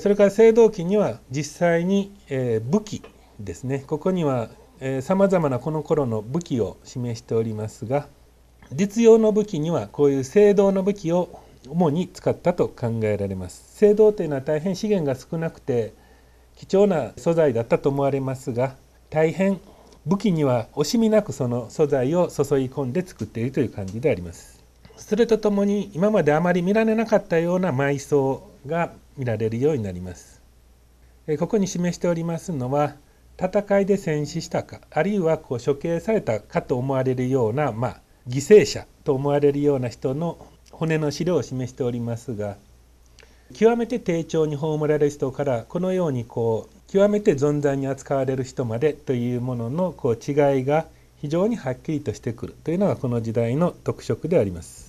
それから青銅器には実際に武器ですねここにはさまざまなこの頃の武器を示しておりますが実用の武器にはこういう青銅の武器を主に使ったと考えられます青銅というのは大変資源が少なくて貴重な素材だったと思われますが大変武器には惜しみなくその素材を注ぎ込んで作っているという感じでありますそれとともに今まであまり見られなかったような埋葬が見られるようになります。ここに示しておりますのは戦いで戦死したかあるいはこう処刑されたかと思われるような、まあ、犠牲者と思われるような人の骨の資料を示しておりますが極めて丁重に葬られる人からこのようにこう極めて存在に扱われる人までというもののこう違いが非常にはっきりとしてくるというのがこの時代の特色であります。